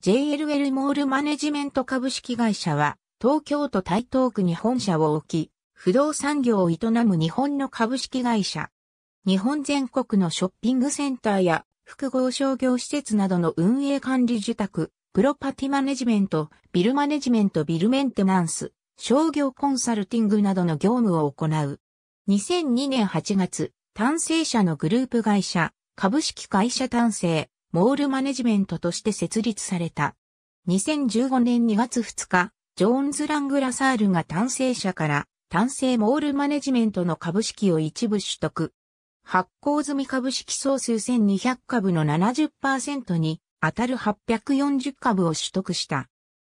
JLL モールマネジメント株式会社は、東京都台東区に本社を置き、不動産業を営む日本の株式会社。日本全国のショッピングセンターや複合商業施設などの運営管理受託、プロパティマネジメント、ビルマネジメント、ビルメンテナンス、商業コンサルティングなどの業務を行う。2002年8月、単成社のグループ会社、株式会社単成、モールマネジメントとして設立された。2015年2月2日、ジョーンズ・ラング・ラサールが単成社から単成モールマネジメントの株式を一部取得。発行済み株式総数1200株の70%に当たる840株を取得した。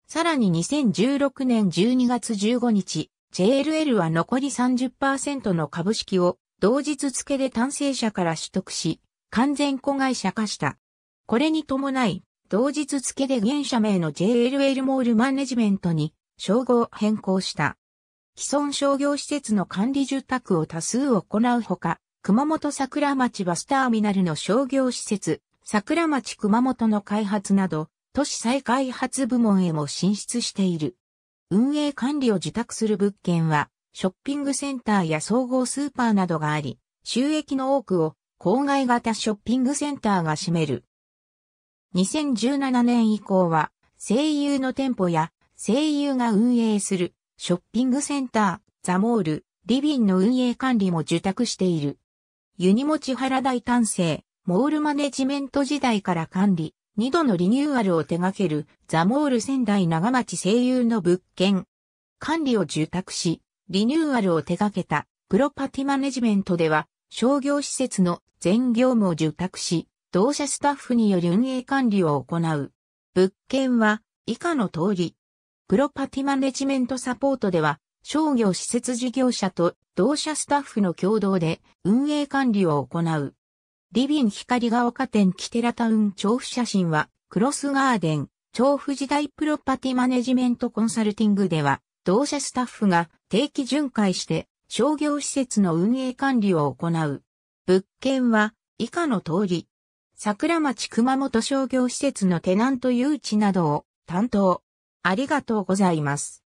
さらに2016年12月15日、JLL は残り30%の株式を同日付で単成者から取得し、完全子会社化した。これに伴い、同日付で現社名の JLL モールマネジメントに称号を変更した。既存商業施設の管理住宅を多数行うほか、熊本桜町バスターミナルの商業施設、桜町熊本の開発など、都市再開発部門へも進出している。運営管理を受託する物件は、ショッピングセンターや総合スーパーなどがあり、収益の多くを郊外型ショッピングセンターが占める。2017年以降は、声優の店舗や、声優が運営する、ショッピングセンター、ザモール、リビンの運営管理も受託している。ユニモチ原大丹生、モールマネジメント時代から管理、二度のリニューアルを手掛けるザモール仙台長町声優の物件。管理を受託し、リニューアルを手掛けたプロパティマネジメントでは商業施設の全業務を受託し、同社スタッフによる運営管理を行う。物件は以下の通り。プロパティマネジメントサポートでは、商業施設事業者と同社スタッフの共同で運営管理を行う。リビン光が丘店キテラタウン調布写真は、クロスガーデン、調布時代プロパティマネジメントコンサルティングでは、同社スタッフが定期巡回して商業施設の運営管理を行う。物件は以下の通り。桜町熊本商業施設のテナント誘致などを担当。ありがとうございます。